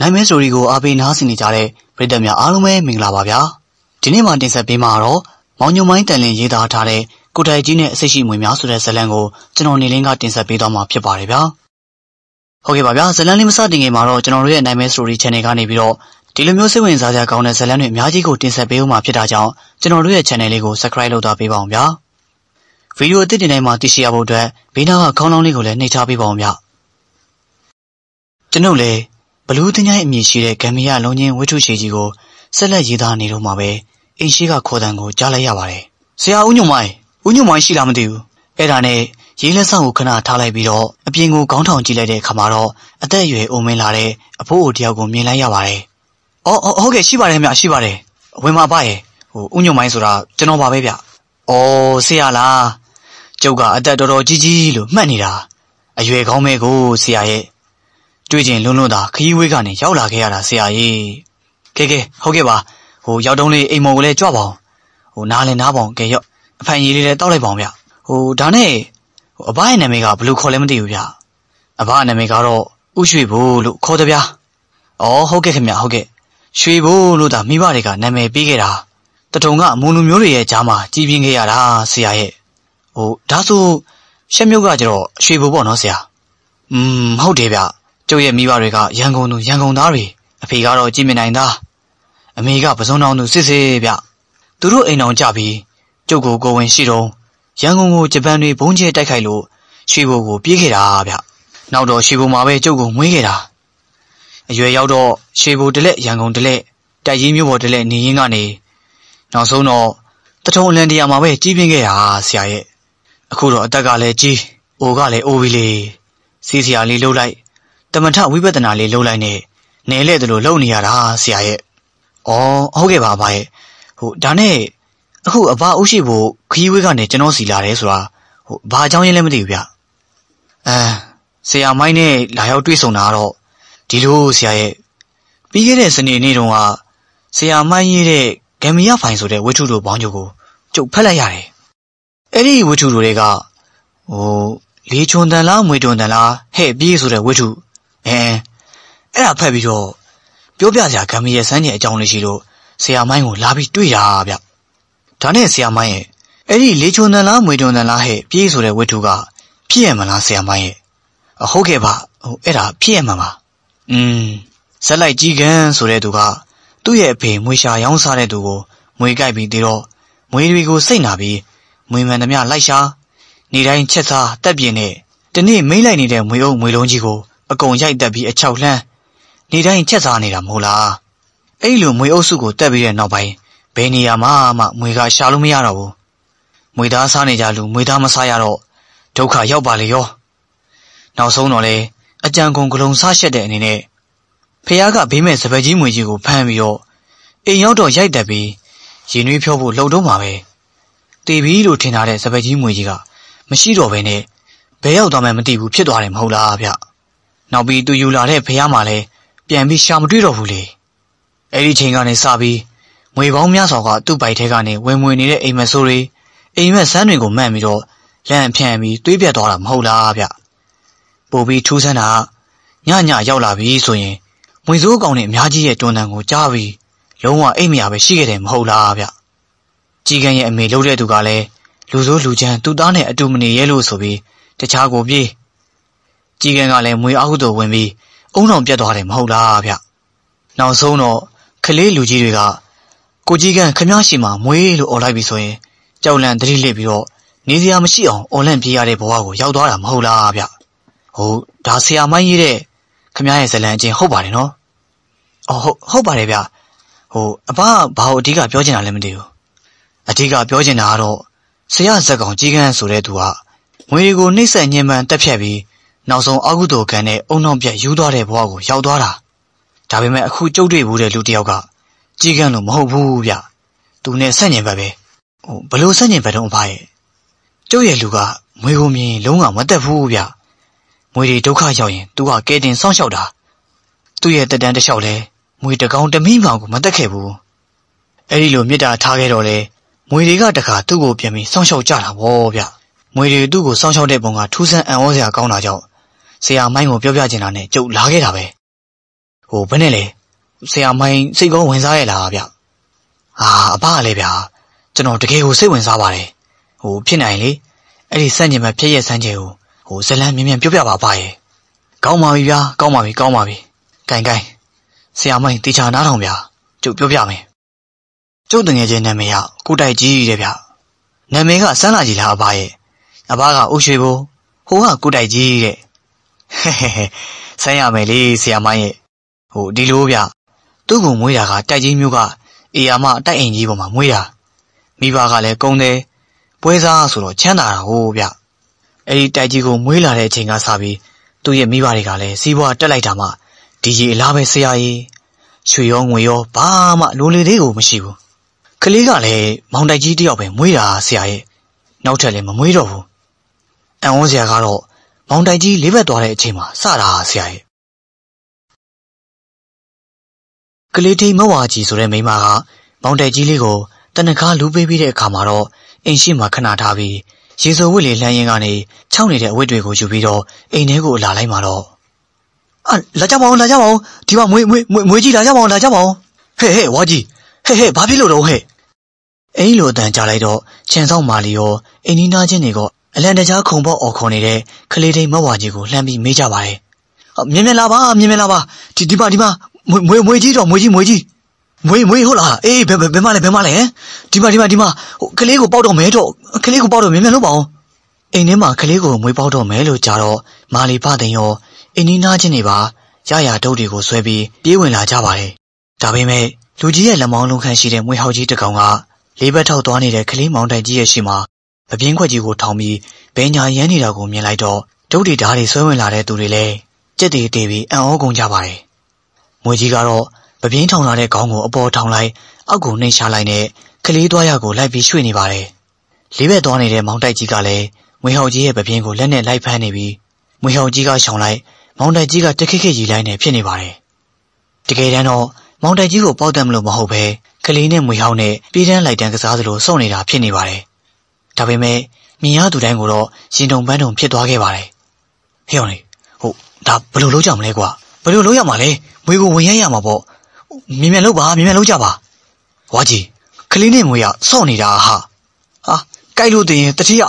နိုင်မဲဆိုရီကိုအားပေးနားဆင်နေကြတဲ့ပရိသတ်များအားလုံးပဲမင်္ဂလာပါဗျာဒီနေ့မှတင်ဆက်ပေးမှာတော့မောင်ညုံမိုင်းတန်လင်းရေးသားထားတဲ့ကိုတိုင်ကြီးနဲ့အစိရှိမွေများဆိုတဲ့ဇာတ်လမ်းကိုကျွန်တော်နေလင်းကတင်ဆက်ပေးသွားမှာဖြစ်ပါတယ်ဗျာဟုတ်ကဲ့ပါဗျာဇာတ်လမ်းလေးမစတင်ခင်မှာတော့ကျွန်တော်တို့ရဲ့နိုင်မဲ story channel ကနေပြီးတော့ဒီလိုမျိုးစိတ်ဝင်စားစရာကောင်းတဲ့ဇာတ်လမ်းတွေအများကြီးကိုတင်ဆက်ပေးဦးမှာဖြစ်တာကြောင့်ကျွန်တော်တို့ရဲ့ channel လေးကို subscribe လုပ်သွားပေးပါအောင်ဗျာဗီဒီယိုအသစ်တင်တိုင်းမှာသိရှိရဖို့အတွက်ဘေးနားကခေါင်းလောင်းလေးကိုလည်းနှိပ်ထားပေးပါအောင်ဗျာကျွန်ုပ်လည်းဘလူးသင်းကြီးအမည်ရှိတဲ့ဂမ်ဘီယာလုံးချင်းဝတ္ထုချေကြီးကိုဆက်လက်ရေးသားနေတော့မှာပဲအင်ရှိကခေါ်တန်ကိုကြားလိုက်ရပါတယ်။ဆရာဦးညုံမိုင်းဦးညုံမိုင်းရှိလားမသိဘူး။အဲ့ဒါနဲ့ရေးလက်ဆောင်ကိုခဏထားလိုက်ပြီးတော့အပြင်ကိုခေါင်းထောင်ကြည့်လိုက်တဲ့အခါမှာတော့အသက်အရွယ်အိုမင်းလာတဲ့အဖိုးအိုတယောက်ကိုမြင်လိုက်ရပါတယ်။အော်ဟုတ်ကဲ့ရှိပါတယ်မြရှိပါတယ်။ဝင်ပါပါရဲ့။ဟိုဦးညုံမိုင်းဆိုတာကျွန်တော်ပါပဲဗျ။အော်ဆရာလား။ကျုပ်ကအသက်တော်တော်ကြီးကြီးလို့မှတ်နေတာ။အရွယ်ကောင်းမဲကိုဆရာရဲ့တွေ့ကျင်လွန်းလွန်းသာခရီးဝေးကနေရောက်လာခဲ့ရတာဆရာကြီးကဲကဲဟုတ်ကဲ့ပါဟိုရောက်တုံးလေးအိမ်မော်ကိုလည်းကြွပါအောင်ဟိုနားလည်းနားပါအောင်ကဲရော့အဖန်ကြီးလေးလည်းတောက်လိုက်ပါအောင်ဗျဟိုဒါနဲ့ဟိုအဘရဲ့နာမည်ကဘယ်လိုခေါ်လဲမသိဘူးဗျအဘနာမည်ကတော့ဥရွှေဘိုးလို့ခေါ်တယ်ဗျအော်ဟုတ်ကဲ့ခင်ဗျဟုတ်ကဲ့ရွှေဘိုးလို့သာမိဘတွေကနာမည်ပေးခဲ့တာတထုံကအမုံလူမျိုးတွေရဲ့ကြားမှာကြီးပြင်းခဲ့ရတာဆရာရဲ့ဟိုဒါဆိုရှက်မြုပ်ကကျတော့ရွှေဘိုးပေါ့နော်ဆရာอืมဟုတ်တယ်ဗျကျုပ်ရဲ့မိဘတွေကရန်ကုန်သူရန်ကုန်သားတွေအဖေကတော့ကြည့်မြင်နိုင်သားအမေကပစုံတော်သူစစ်စစ်ဗျသူတို့အိမ်အောင်ကြပြီးကျုပ်ကိုကိုဝင်ရှိတော့ရန်ကုန်ကိုဂျပန်တွေဘုံကျဲတိုက်ခိုက်လို့ရွှေဘိုကိုပြေးခဲ့တာဗျနောက်တော့ရွှေဘိုမှာပဲကျုပ်ကိုမွေးခဲ့တာအရွယ်ရောက်တော့ရွှေဘိုတလက်ရန်ကုန်တလက်တိုက်ရင်းမြို့ပေါ်တလက်နေရင်းကနေနောက်ဆုံးတော့တထုံအလန်တရားမှာပဲကြီးပြင်းခဲ့တာဆရာရဲ့အခုတော့အသက်ကလည်းကြီးအိုကလည်းအိုပြီလေစီးစရာလေးလှုပ်လိုက်တမထဝိပဿနာလေးလှုပ်လိုက်နဲ့နဲလဲတယ်လို့လှုပ်နေရတာဆရာရဲ့။အော်ဟုတ်ကဲ့ပါအဘရဲ့။ဟိုဒါနဲ့အခုအဘဥရှိဖို့ခီးဝေးကနေကျွန်တော်စီလာတယ်ဆိုတာဟိုဘာအကြောင်းရင်းလဲမသိဘူးဗျ။အဲဆရာမိုင်းနဲ့လာရောက်တွေ့ဆုံတာကတော့ဒီလိုဆရာရဲ့ပြီးခဲ့တဲ့စနေနေ့တုန်းကဆရာမိုင်းရေးတဲ့ဂမ်မီယာဖိုင်ဆိုတဲ့ဝတ္ထုတို့ဘောင်းချုပ်ကိုကျုပ်ဖက်လိုက်ရတယ်။အဲ့ဒီဝတ္ထုတို့တွေကဟိုလေးချွန်တန်လားမွေချွန်တန်လားဟဲ့ပြေးဆိုတဲ့ဝတ္ထုအဲအဲ့ဒါဖတ်ပြီးတော့ပြောပြစရာဂံမရဆန်းရဲ့အကြောင်းလေးရှိလို့ဆရာမိုင်းကိုလာပြီးတွေ့တာဗျဒါနဲ့ဆရာမိုင်းရဲ့အဲ့ဒီလေချုံတန်လားမွေတုံတန်လားဟဲ့ပြေးဆိုတဲ့ဝတ္ထုကဖြစ်ရမလားဆရာမိုင်းရဲ့အဟုတ်ကဲ့ပါဟိုအဲ့ဒါဖြစ်ရမှာပါอืมဇက်လိုက်ကြီးကန်ဆိုတဲ့သူကသူ့ရဲ့အဖေမွေရှာရောင်းစားတဲ့သူကိုမွေကြိုက်ပြီးတေတော့မွေတွေကိုစိတ်နာပြီးမွေမှန်သမျှလိုက်ရှာနေတိုင်းချက်စားတက်ပြင်းနဲ့တနေ့မိတ်လိုက်နေတဲ့မွေအုပ်မွေလုံးကြီးကိုအကုန်ရိုက်တက်ပြီးအချောက်လှမ်းနေတိုင်းချက်စားနေတာမဟုတ်လားအဲ့လိုမွေအုပ်စုကိုတက်ပြီးတဲ့နောက်ပိုင်းဘယ်နေရာမှာမှမွေကရှာလို့မရတော့ဘူးမွေသားစားနေကြလို့မွေသားမစားရတော့ဒုက္ခရောက်ပါလေရော နောက်ဆုံးတော့လေအကြံကုန်ကလုံစားရှက်တဲ့အနေနဲ့ဖះကဘေးမဲ့စပယ်ကြီးမွေကြီးကိုဖမ်းပြီးတော့အိမ်ရောက်တော့ရိုက်တက်ပြီးရင်နှွေးဖြောဖို့လှုပ်တော့မှာပဲတေပြီးလို့ထင်ထားတဲ့စပယ်ကြီးမွေကြီးကမရှိတော့ဘဲနဲ့ဘဲရောက်သွားမှမသိဘူးဖြစ်သွားတယ်မဟုတ်လားဗျနောက်ပြီးသူယူလာတဲ့ဖះမှာလည်းပြန်ပြီးရှာမတွေ့တော့ဘူးလေအဲ့ဒီချိန်ကနေစပြီးငွေပေါင်းများစွာကသူ့ပိုက်ထဲကနေဝင်ဝင်နေတဲ့အိမ်မဆိုးတွေအိမ်မက်ဆန်းတွေကိုမှတ်ပြီးတော့လန့်ဖြန့်ပြီးတွေးပြတ်သွားတာမဟုတ်လားဗျပို့ပြီးထူးဆန်းတာညညရောက်လာပြီဆိုရင်ငွေစိုးအကောင်နဲ့အများကြီးရဲ့တွန်းတန်ကိုကြားပြီးလုံးဝအိတ်မရပဲရှိခဲ့တယ်မဟုတ်လားဗျကြီးကန်းရဲ့အမေလှုပ်တဲ့သူကလည်းလူစိုးလူချမ်းသူ့သားနဲ့အတူမနေရဲလို့ဆိုပြီးတခြားကိုပြေးကြီးကန်းကလည်းမွေအောက်သို့ဝင်ပြီးအုံအောင်ပြတ်သွားတယ်မဟုတ်လားဗျနောက်ဆုံးတော့ကလေးလူကြီးတွေကကိုကြီးကန်းခမရှိမှာမွေလို့អော်လိုက်ပြီဆိုရင်ကြောက်လန့်တတိလှစ်ပြီးတော့နေစရာမရှိအောင်អော်လန့်ပြေးရတဲ့ဘဝကိုရောက်သွားတာမဟုတ်လားဗျဟုတ်ဒါဆရာမိုင်းရေးတဲ့ခမရဲ့ဇလံအချင်းဟုတ်ပါတယ်နော်အော်ဟုတ်ဟုတ်ပါတယ်ဗျဟိုအဘကဘာလို့အဓိကပြောချင်တာလဲမသိဘူးအဓိကပြောချင်တာကတော့ဆရာဇက်ကောင်ကြီးကန်းဆိုတဲ့သူကငွေတွေကိုနှိမ့်ဆက်ညှဉ်းပန်းတက်ဖြတ်ပြီးနောက်ဆုံးအာဟုသောကံနဲ့အုံနောက်ပြတ်ယူသွားတဲ့ဘဝကိုရောက်သွားတာဒါပေမဲ့အခုကြုတ်တွေ့ဘူးတဲ့လူတယောက်ကကြီးကန်းလို့မဟုတ်ဘူးဗျသူနဲ့ဆက်ညင်ပဲပဲဟိုဘလို့ဆက်ညင်ပဲတော့အဖရဲ့ကျုပ်ရဲ့လူကမွေကိုမြင်လုံးဝမသက်ဘူးဗျမွေတွေဒုက္ခရောက်ရင်သူကကဲတင်စောင့်ရှောက်တာသူ့ရဲ့တက်တန်းတစ်လျှောက်လဲမွေတကောင်တမိမောင်ကိုမသက်ခဲ့ဘူးအဲ့ဒီလိုမြစ်တာထားခဲ့တော့လေမွေတွေကတခါသူ့ကိုပြန်ပြီးစောင့်ရှောက်ကြတာဗောဗျမွေတွေသူ့ကိုစောင့်ရှောက်တဲ့ပုံကထူးဆန်းအံ့ဩစရာကောင်းတာကြောင့်ဆရာမိုင်းကိုပြောပြချင်တာနဲ့ကျုပ်လာခဲ့တာပဲဟိုဘယ်နဲ့လဲဆရာမိုင်းစိတ်ကောင်းဝင်စားရလားဗျဟာအဖကလည်းဗျာကျွန်တော်တကယ်ကိုစိတ်ဝင်စားပါတယ်ဟိုဖြစ်နိုင်လေအဲ့ဒီစန့်ကျင်ဘက်ဖြစ်ရစန့်ကျင်ကိုဟိုဇလန်မြင်မြန်ပြောပြပါပါရဲ့ကောင်းပါပြီဗျာကောင်းပါပြီကောင်းပါပြီဂိုင်ဂိုင်ဆရာမိုင်းတေချာနားထောင်ဗျာကျုပ်ပြောပြမယ်ကျုပ်တငယ်ချင်းနာမည်ကကိုတိုက်ကြီးတဲ့ဗျနာမည်ကစန်းလာကြီးလားအဘရဲ့အဘကအုပ်ရွှေဘိုးဟိုကကိုတိုက်ကြီးတဲ့ဆန်းရမယ်လေဆရာမရဲ့ဟိုဒီလိုဗျသူ့ကိုမွေးတာကတိုက်ကြီးမျိုးကအေယာမတိုက်အိမ်ကြီးပေါ်မှာမွေးတာမိဘကလည်းကုန်းတယ်ပွဲစားဆိုတော့ချမ်းသာတာဟိုဗျအဲ့ဒီတိုက်ကြီးကိုမွေးလာတဲ့အချိန်ကစပြီးသူ့ရဲ့မိဘတွေကလည်းစီးပွားတက်လိုက်တာမှဒီကြီးအလားပဲဆရာကြီးရွှေရောငွေရောဘာမှလိုလေသေးကိုမရှိဘူးကလေးကလည်းမောင်တိုက်ကြီးတယောက်ပဲမွေးတာဆရာရဲ့နောက်ထပ်လည်းမမွေးတော့ဘူးအန်ဝန်းဆရာကတော့။မောင်တိုင်ကြီးလေးဘက်သွားတဲ့အချိန်မှာစတာဆရာရဲ့။ကလေးထိန်မဝါကြီးဆိုတဲ့မိန်းမကမောင်တိုင်ကြီးလေးကိုတနခါလူပေးပြီးတဲ့အခါမှာတော့အိမ်ရှိမှာခဏထားပြီးရေစိုးဝစ်လေလှမ်းရင်းကနေခြောက်နေတဲ့အဝတ်တွေကိုယူပြီးတော့အိမ်ထဲကိုလာလိုက်မှာတော့အာလာကြပါအောင်လာကြပါအောင်ဒီမှာမွေမွေမွေကြီးလာကြပါအောင်လာကြပါအောင်ဟဲ့ဟဲ့ဝါကြီးဟဲ့ဟဲ့ဘာဖြစ်လို့တော့ဟဲ့အိမ်လိုအတန်ကြားလိုက်တော့ခြံဆောင်မာလီရောအိမ်နီးနားချင်းတွေကအလန်တကြားခုံပေါက်အော်ခေါ်နေတဲ့ခလေးထိန်မဝါကြီးကိုလှမ်းပြီးမေးကြပါတယ်။မြင်မြင်လာပါမြင်မြင်လာပါဒီဒီမှာဒီမှာမွေမွေကြီးတော့မွေကြီးမွေကြီးမွေမွေဟုတ်လားအေးဘယ်ဘယ်မှာလဲဘယ်မှာလဲဒီမှာဒီမှာဒီမှာဟိုကလေးကိုပေါက်တော့မဲတော့ကလေးကိုပေါက်တော့မြင်မြင်လို့ပါအောင်အိမ်ထဲမှာကလေးကိုမွေပေါက်တော့မဲလို့ကြားတော့မာလီဖတဲ့ရောအင်းနီးနားချင်းတွေပါရရတုတ်တွေကိုဆွဲပြီးပြေးဝင်လာကြပါတယ်။ဒါပေမဲ့လူကြီးရဲ့လက်မောင်းလုံးခန့်ရှိတဲ့မွေဟောက်ကြီးတကောင်ကလေးဘက်ထောက်သွားနေတဲ့ကလေးမောင်တိုင်ကြီးရဲ့ရှိမှာအပြင်းခွက်ကြီးကိုထောင်ပြီးဘဲညာရမ်းနေတာကိုမြင်လိုက်တော့ဒုတ်တီဓာတ်တွေဆွဲဝင်လာတဲ့သူတွေလည်းကြက်တွေတေးပြီးအံ့ဩကုန်ကြပါတယ်။မွေကြီးကတော့ပပြင်းထောင်လာတဲ့ခေါင်းကိုအပေါ်ထောင်လိုက်အောက်ကိုနှိမ်ချလိုက်နဲ့ကလေးသွားရကိုလိုက်ပြီးရွှေ့နေပါတယ်။လေးဘက်သွားနေတဲ့မောင်တိုက်ကြီးကလည်းမွေဟောက်ကြီးရဲ့ပပြင်းကိုလက်နဲ့လိုက်ဖမ်းနေပြီးမွေဟောက်ကြီးကရှောင်လိုက်မောင်တိုက်ကြီးကတခိခိကြီးလိုက်နဲ့ဖြစ်နေပါတယ်။တကယ်တမ်းတော့မောင်တိုက်ကြီးကိုပေါက်တယ်မလို့မဟုတ်ပဲကလေးနဲ့မွေဟောက်နဲ့ပြေးတန်းလိုက်တန်းကစားသလိုစောင့်နေတာဖြစ်နေပါတယ်။ဒါပေမဲ့မြင်ရသူတိုင်းကိုတော့ရင်တုံပန်းတုံဖြစ်သွားခဲ့ပါတယ်။ဟေ့အောင်လေဟုတ်ဒါဘယ်လိုလုပ်ကြမလဲကွာဘယ်လိုလုပ်ရမှာလဲမွေကိုဝင်ရရမှာပေါ့မြင်မြန်လုပ်ပါမြင်မြန်လုပ်ကြပါဝါကြီးကလေးနဲ့မွေကစော့နေတာဟာဟာကြိုက်လို့တင်တတိယ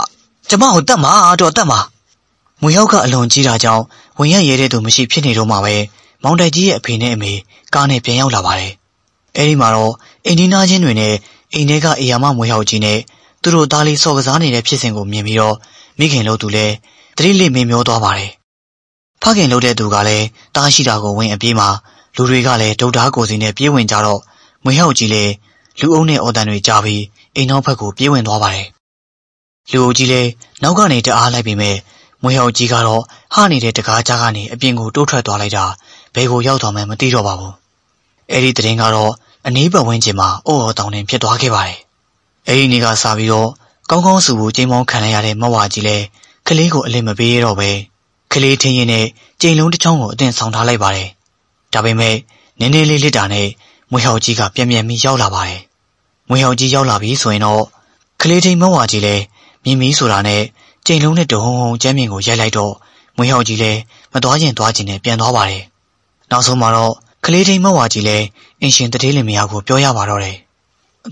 ကျမကိုတတ်မှာတော့တတ်မှာမွေရောက်ကအလွန်ကြီးတာကြောင့်ဝင်ရရဲတဲ့သူမရှိဖြစ်နေတော့မှပဲမောင်တိုက်ကြီးရဲ့အဖေနဲ့အမေကားနဲ့ပြန်ရောက်လာပါတယ်အဲဒီမှာတော့အိန္ဒိနာချင်းတွေနဲ့အိမ်ထဲကအေယာမမွေရောက်ကြီးနဲ့သူတို့သားလေးစော်ကစားနေတဲ့ဖြစ်စဉ်ကိုမြင်ပြီးတော့မိခင်လို့သူလည်းတတိလိမေမျောသွားပါတယ်။ဖခင်လို့တဲ့သူကလည်းတားရှိတာကိုဝင်အပြေးမှာလူတွေကလည်းဒုတ်သားကိုစီနဲ့ပြေးဝင်ကြတော့မွေဟောက်ကြီးလည်းလူအုပ်နဲ့အော်တန်တွေကြားပြီးအိမ်နောက်ဘက်ကိုပြေးဝင်သွားပါတယ်။လူအုပ်ကြီးလည်းနောက်ကနေတအားလိုက်ပေမဲ့မွေဟောက်ကြီးကတော့ဟာနေတဲ့တကားကြားကနေအပြင်ကိုတိုးထွက်သွားလိုက်တာဘယ်ကိုရောက်သွားမှန်းမသိတော့ပါဘူး။အဲဒီတရင်ကတော့အနည်းပတ်ဝန်းကျင်မှာအော်အော်တောင်းတင်ဖြစ်သွားခဲ့ပါတယ်အဲဒီနေ့ကစပြီးတော့ကောင်းကောင်းစုဖို့ကျိန်ပေါင်းခံရရတဲ့မဝါကြီးလည်းကလေးကိုအလစ်မပေးရတော့ပဲကလေးထင်းရင်နဲ့ကျိန်လုံးတစ်ချောင်းကိုအတင်းဆောင်ထားလိုက်ပါတယ်ဒါပေမဲ့နည်းနည်းလေးလစ်တာနဲ့မွေဟောက်ကြီးကပြန်ပြန်ပြီးရောက်လာပါတယ်မွေဟောက်ကြီးရောက်လာပြီဆိုရင်တော့ကလေးထင်းမဝါကြီးလည်းမြင်ပြီးဆိုတာနဲ့ကျိန်လုံးနဲ့တဟုံဟုံကျမ်းမြင်ကိုရိုက်လိုက်တော့မွေဟောက်ကြီးလည်းမသွားခြင်းသွားခြင်းနဲ့ပြန်သွားပါတယ်နောက်ဆုံးမှာတော့ကလေးထင်းမဝါကြီးလည်းအင်ရှင်တတိလင်မယားကိုပြောရပါတော့တယ်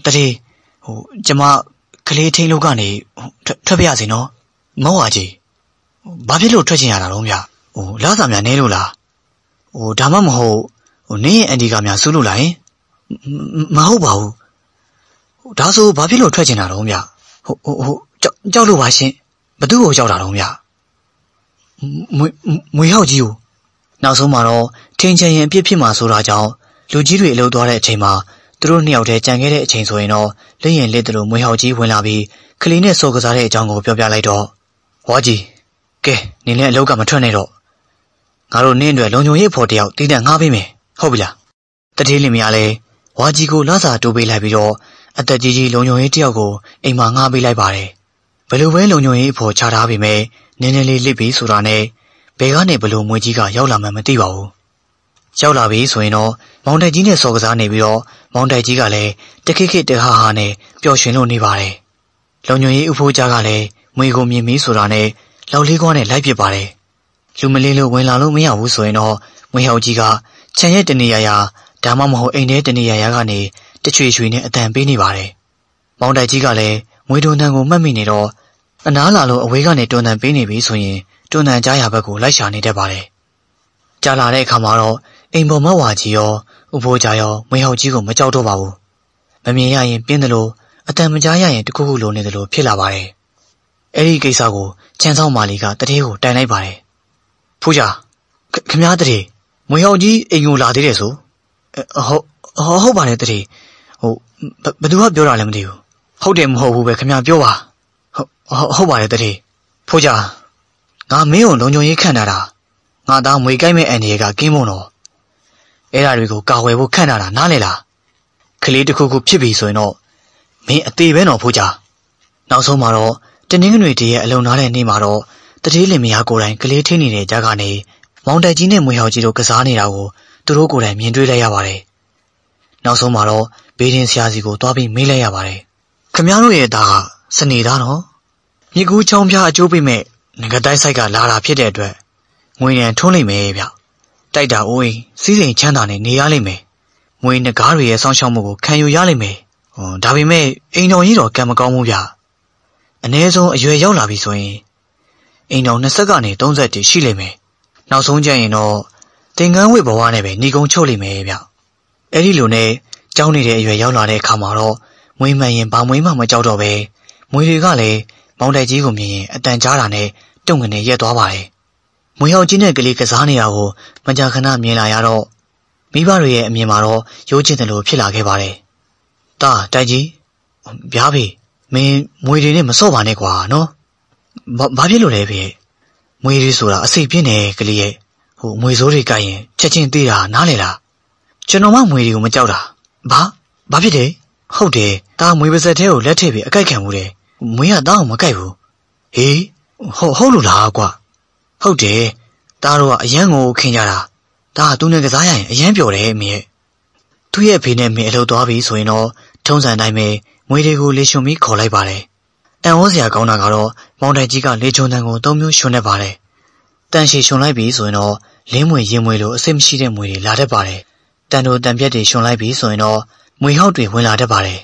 တတိဟိုကျမကလေးထိန်လို့ကနေထွက်ပြရစီနော် မောင်ဟာကြီးဘာဖြစ်လို့ထွက်ချင်ရတာတော့ဗျဟိုလာစာများနေလို့လားဟိုဒါမှမဟုတ်ဟိုနင်းရဲ့အန်ဒီကများစူးလို့လားဟင်မဟုတ်ပါဘူးဟိုဒါဆိုဘာဖြစ်လို့ထွက်ချင်တာတော့ဗျဟိုဟိုဟိုကြောက်လို့ပါရှင်ဘသူ့ကိုကြောက်တာတော့ဗျမွေမွေဟောက်ကြီးကိုနောက်ဆုံးမှာတော့ထင်းချင်ရင်အပြစ်ဖြစ်မှာဆိုတာကြောင့်လူကြီးတွေအလုပ်သွားတဲ့အချိန်မှာသူတို့နှစ်ယောက်တည်းကြံခဲ့တဲ့အချိန်ဆိုရင်တော့လက်ရင်လက်တို့မွေဟောက်ကြီးဝင်လာပြီးကလေးနဲ့စော်ကစားတဲ့အကြောင်းကိုပြောပြလိုက်တော့ဝါကြီးကဲနင်းလည်းအလောက်ကမထွက်နဲ့တော့ငါတို့နင်းအတွက်လုံခြုံရေးဖော်တယောက်တည်တဲ့ငှားပေးမယ်ဟုတ်ပြီလားတတိလင်မရလဲဝါကြီးကိုလစာတိုးပေးလိုက်ပြီးတော့အသက်ကြီးကြီးလုံခြုံရေးတယောက်ကိုအိမ်မှာငှားပေးလိုက်ပါတယ်ဘယ်လိုပဲလုံခြုံရေးဖော်ချထားပေမဲ့နင်းနေလေးလှစ်ပြီးဆိုတာနဲ့ဘယ်ကနေဘယ်လိုမွေကြီးကရောက်လာမှမသိပါဘူးရောက်လာပြီဆိုရင်တော့မောင်တက်ကြီးနဲ့စော်ကစားနေပြီးတော့မောင်တက်ကြီးကလည်းတခိခိတဟာဟာနဲ့ပျော်ရွှင်လို့နေပါတယ်။လုံညွင်ရေးဥဖိုးကြားကလည်းမွေကိုမြင်ပြီးဆိုတာနဲ့လောက်လေးကွားနဲ့လိုက်ပစ်ပါတယ်။လူမလေးလို့ဝင်လာလို့မရဘူးဆိုရင်တော့မွေဟောက်ကြီးကခြံရဲ့တနေရာရာဒါမှမဟုတ်အိမ်ထဲတနေရာရာကနေတချွေချွေနဲ့အတန်ပေးနေပါတယ်။မောင်တက်ကြီးကလည်းမွေတွန်တန်ကိုမှတ်မိနေတော့အနားလာလို့အဝေးကနေတွန်တန်ပေးနေပြီဆိုရင်တွန်တန်ကြားရဘက်ကိုလိုက်ရှာနေတတ်ပါတယ်။ကြာလာတဲ့အခါမှာတော့အိမ်ပေါ်မဝါကြီးရောဥဖိုးကြရောမွေဟောက်ကြီးကိုမကြောက်တော့ပါဘူးမမြင်ရရင်ပြင်းတယ်လို့အတန်မကြားရရင်တခုခုလုံးနေတယ်လို့ဖြစ်လာပါတယ်အဲ့ဒီကိစ္စကိုချန်ဆောင်မာလီကတတိကိုတိုင်လိုက်ပါတယ်ဖူးကြခမားတတိမွေဟောက်ကြီးအိမ်ကိုလာသေးတယ်ဆိုဟုတ်ဟုတ်ပါတယ်တတိဟိုဘယ်သူကပြောတာလဲမသိဘူးဟုတ်တယ်မဟုတ်ဘူးပဲခမားပြောပါဟုတ်ဟုတ်ပါတယ်တတိဖူးကြငါမင်းကိုလုံခြုံရေးခံတာငါသားမွေကိုက်မဲ့အန်ဒီကကင်းမုံတော့အဲ့ဒါတွေကိုကာဝယ်ဖို့ခန့်ထားတာနားလေလားကလေးတစ်ခုခုဖြစ်ပြီဆိုရင်တော့မင်းအသေးပဲတော့ဖိုးကြနောက်ဆုံးမှာတော့တင်းငွေတွေတည်းရဲ့အလုံသားတဲ့နေ့မှာတော့တတိလင်မယားကိုယ်တိုင်ကလေးထိနေတဲ့ကြားကနေမောင်တက်ကြီးနဲ့မွေဟောင်ကြီးတို့ကစားနေတာကိုသူတို့ကိုယ်တိုင်မြင်တွေ့လိုက်ရပါတယ်နောက်ဆုံးမှာတော့ဘေးဒင်းဆရာစီကို သွားပြီးမေးလိုက်ရပါတယ်ခမရတို့ရဲ့သားကစနေသားနော်မြကူးချောင်းပြအကျိုးပေးမဲ့ငကတိုင်းဆိုင်ကလာတာဖြစ်တဲ့အတွက်ငွေရန်ထုံးလိုက်မယ်ဗျတိုက်တာအိုးရင်စီးစိမ်ချမ်းသာနဲ့နေရလိမ့်မယ်။ငွေငကားတွေရဲ့ဆောင်းရှောက်မှုကိုခံယူရလိမ့်မယ်။ဟောဒါပေမဲ့အိမ်တော်ကြီးတော့ကံမကောင်းဘူးဗျ။အ ਨੇ ဆုံးအရွယ်ရောက်လာပြီဆိုရင်အိမ်တော်20ကနေ30တိရှိလိမ့်မယ်။နောက်ဆုံးကျရင်တော့တင်ကန်းဝိဘဝနဲ့ပဲညီကုံချုပ်လိမ့်မယ်ဗျ။အဲ့ဒီလိုနဲ့ကြောင်းနေတဲ့အရွယ်ရောက်လာတဲ့အခါမှာတော့မွေးမှန်ရင်ဘာမွေးမှမကြောက်တော့ပဲမွေးတွေကလည်းမောင်တိုက်ကြီးကိုမြင်ရင်အတန်ကြားတာနဲ့တုန်ငနေရက်သွားပါတယ်မွေဟောင်ကြီးနဲ့ကလေးကစားနေတာကိုမကြာခဏမြင်လာရတော့မိဘတွေရဲ့အမြင်မှာတော့ရိုးချင်တယ်လို့ဖြစ်လာခဲ့ပါတယ်။တာတိုက်ကြီးဗျာဖေမင်းမွေတွေနဲ့မစော့ပါနဲ့ကွာနော်။ဘာဖြစ်လို့လဲဖေ။မွေတွေဆိုတာအစိပ်ပြင်းတယ်ကလေးရဲ့ဟိုမွေစိုးတွေကရင်ချက်ချင်းသေးတာနားလေလား။ကျွန်တော်မှမွေတွေကိုမကြောက်တာ။ဘာဘာဖြစ်တယ်။ဟုတ်တယ်။ဒါမွေပါဆက်သေးကိုလက်ထည့်ပြီးအကြိုက်ခံမှုတယ်။မွေကတောင်းမကြိုက်ဘူး။ဟေးဟုတ်ဟုတ်လို့လားကွာ။ဟုတ်တယ်သားတို့ကအရန်ကိုခင်ကြတာဒါကသူနဲ့ကစားရရင်အရန်ပျော်တယ်အမေသူ့ရဲ့ဖေနဲ့မင်းအလုပ်သွားပြီဆိုရင်တော့ထုံးစံတိုင်းပဲငွေတွေကိုလေရှင်ပြီးခေါ်လိုက်ပါတယ်အန်ဝေါ်စရာကောင်းတာကတော့မောင်တိုင်ကြီးကလေချုံတန်ကိုသုံးမျိုးရှင်နေပါတယ်တန်ရှည်ရှင်လိုက်ပြီဆိုရင်တော့လင်းမွေရင်မွေလိုအစိတ်မရှိတဲ့မွေတွေ လာတတ်ပါတယ်တန်တို့တန်ပြက်တွေရှင်လိုက်ပြီဆိုရင်တော့မွေဟောက်တွေဝင်လာတတ်ပါတယ်